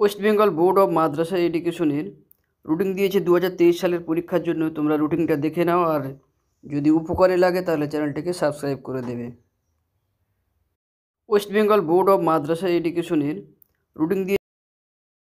West Bengal board of Madrasah এডুকেশনের routine দিয়েছে দু সালের পরীক্ষার জন্য তোমরা রুটিনটা দেখে নাও আর যদি উপকারে লাগে তাহলে চ্যানেলটিকে সাবস্ক্রাইব করে দেবে West Bengal board of Madrasah এডুকেশনের রুটিন দিয়ে